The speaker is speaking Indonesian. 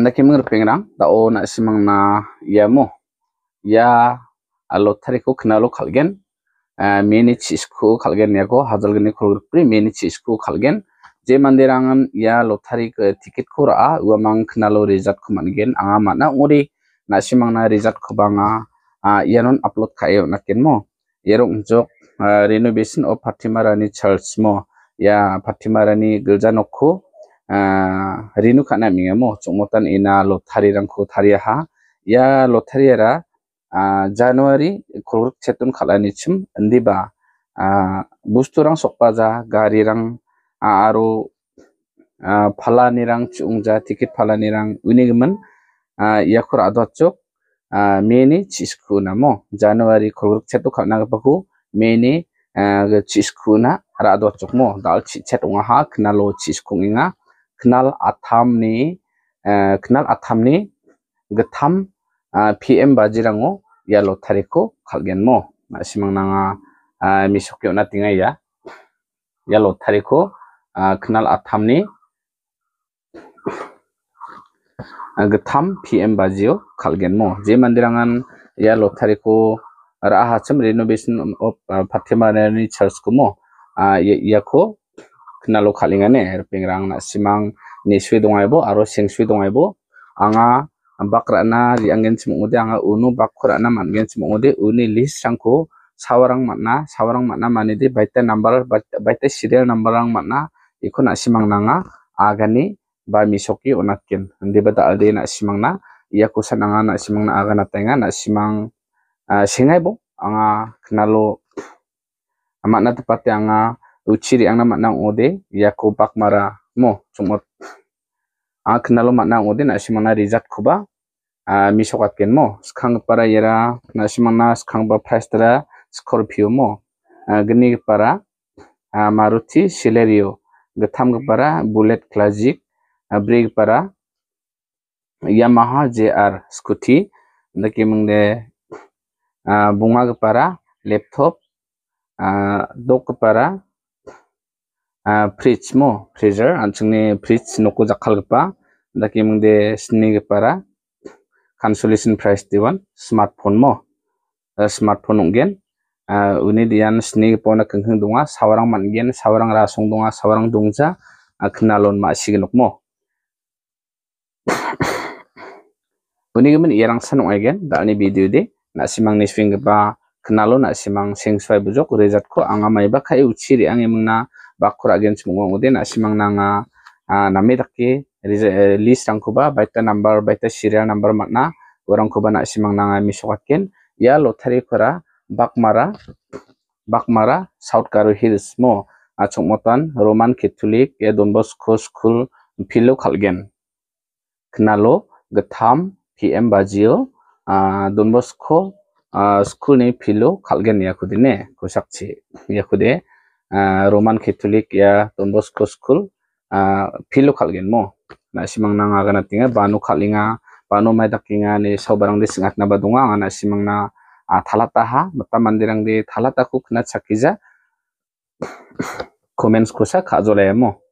ndaki mengir pengrang da o na i simang na yamo ya l o t a r i ko kinalo k a l g e n m i n a g e isku k a l g e n ya ko h a z a l g n i k h l g i r pri m i n a g e isku k a l g e n je mandirangan ya l o t a r i ko t i k e t ko ra a u a mang kinalo r e z a t ko mangen anga mana ngori na i simang na r e z a t ko banga yanon upload k a i y o nakin mo y a r o n g jok renovation of Fatima Rani c h a r c s mo ya p a t i m a Rani gilja nokko rinu k a n a minge mo c u n g m o t a n ina l o t a r i r a n g k o t a r i a ha ya l o t a r i e ra j a n u a r i khur c e t u n k a l a n i c h m ndiba bustu rang sokpa ja gari rang a r u p a l a n i rang chungja t i k e t p a l a n i rang unigman y a k u r adotchok januari r u u u k k c c e meni t a a a n g h 니 치스쿠나모 자누아리 코르크 쳇도 칸나가파쿠 e t u n g 쿠나 라도 n a lo c 옹하 크나로 치스쿠잉아 ni eh, kenal atam ni getam eh, pm bajirango yalo thariko khalgen mo simang nanga eh, misokyo na tinga ya yalo kenal atam ni getam pm bajio khalgen mo je mandirangan yalo thariko ra ha chum renovation of fatima ni church ko ya yako knalo khalingane rang na simang ni sui aibo aro sing sui aibo anga rana li angen simungode anga unu man gen mangen simungode uni lis sangko sawarang matna sawarang matna mani di baita number baita serial number ang matna iko na simang nanga agani ba misoki onatkin ndi bata taalde na simang na iya kusan anga na simang na aga na tenga na simang uh, bo anga lo amat na yang anga uchiri ang namat nang ode yakupak mara mo sumot ang kenalo mat nang ode na si mana rizat kuba misokat ken mo skang para yera na si mana skang ba pastra scorpio mo geni para maruti silerio ke para bullet classic break para yamaha jr scooty ndaki a bunga para laptop a dok para fridge mo freezer anchungni fridge noko jakhalgpa daki mungde sni gpara consolation price diwan smartphone mo smartphone ungen uni dian sni gpona kengkeng dunga sawarang mangen sawarang rasung dunga sawarang dungja knalon ma signok mo uni gemen irang sanung egen dalni video de nasimang nisfing gpa kenalo nasimang sengswai bujok rezat ko anga ba kai uchiri angi b 마쿠 라겐 중공우데 나시망낭아 아 남메다키 리스 랑쿠바 바이타 n 버 n 이타시 a 얼 넘버 막나 워랑 i 바나시 a 낭아 미쇼가켄 야 로타리 코라 박마라 박마라 사우트 카루 힐스 모 achung b a a a n na kuba motan i i s a nanga k n ya l bakmara kura roman catholic ya donbosco school p i l o k a l g e n knalo g e t a m pm bajio donbosco school ni p i l o k a l g e n ya k u d i n e k o s a k c i ya k u d i n e Ah, roman Catholic ya don bosco school ah, philo khalgen mo na simang na nga kana banu kalinga banu mai dakinga ni sobarang singat na badunga nga na simang na ah, thalata ha mata mandirang de thalata ku khna chakija comments kusa khajole mo